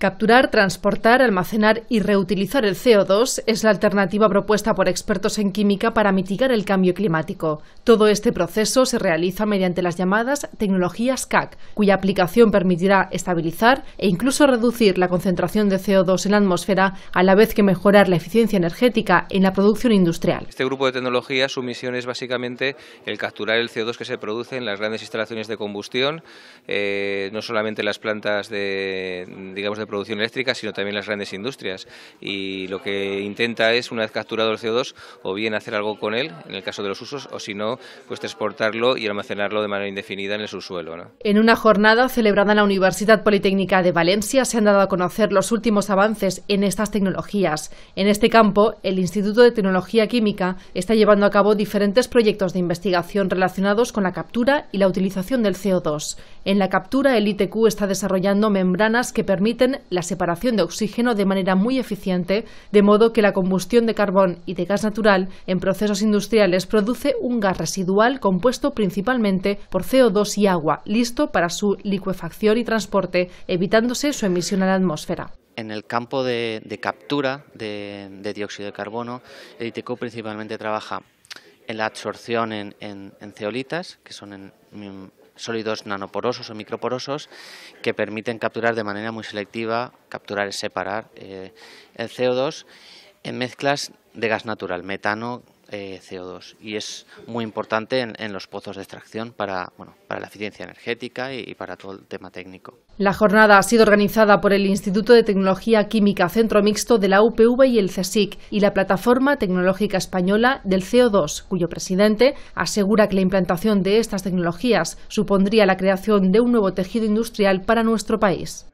Capturar, transportar, almacenar y reutilizar el CO2 es la alternativa propuesta por expertos en química para mitigar el cambio climático. Todo este proceso se realiza mediante las llamadas tecnologías CAC, cuya aplicación permitirá estabilizar e incluso reducir la concentración de CO2 en la atmósfera, a la vez que mejorar la eficiencia energética en la producción industrial. Este grupo de tecnologías, su misión es básicamente el capturar el CO2 que se produce en las grandes instalaciones de combustión, eh, no solamente las plantas de, digamos, de producción eléctrica, sino también las grandes industrias. Y lo que intenta es, una vez capturado el CO2, o bien hacer algo con él, en el caso de los usos, o si no, pues transportarlo y almacenarlo de manera indefinida en el subsuelo. En una jornada celebrada en la Universidad Politécnica de Valencia se han dado a conocer los últimos avances en estas tecnologías. En este campo, el Instituto de Tecnología Química está llevando a cabo diferentes proyectos de investigación relacionados con la captura y la utilización del CO2. En la captura, el ITQ está desarrollando membranas que permiten la separación de oxígeno de manera muy eficiente, de modo que la combustión de carbón y de gas natural en procesos industriales produce un gas residual compuesto principalmente por CO2 y agua, listo para su liquefacción y transporte, evitándose su emisión a la atmósfera. En el campo de, captura de, dióxido de carbono, el principalmente trabaja en la absorción en, ceolitas, que son en, sólidos nanoporosos o microporosos que permiten capturar de manera muy selectiva, capturar y separar eh, el CO2 en mezclas de gas natural, metano, eh, CO2 y es muy importante en, los pozos de extracción para, bueno, para la eficiencia energética y, y para todo el tema técnico. La jornada ha sido organizada por el Instituto de Tecnología Química Centro Mixto de la UPV y el CSIC y la Plataforma Tecnológica Española del CO2, cuyo presidente asegura que la implantación de estas tecnologías supondría la creación de un nuevo tejido industrial para nuestro país.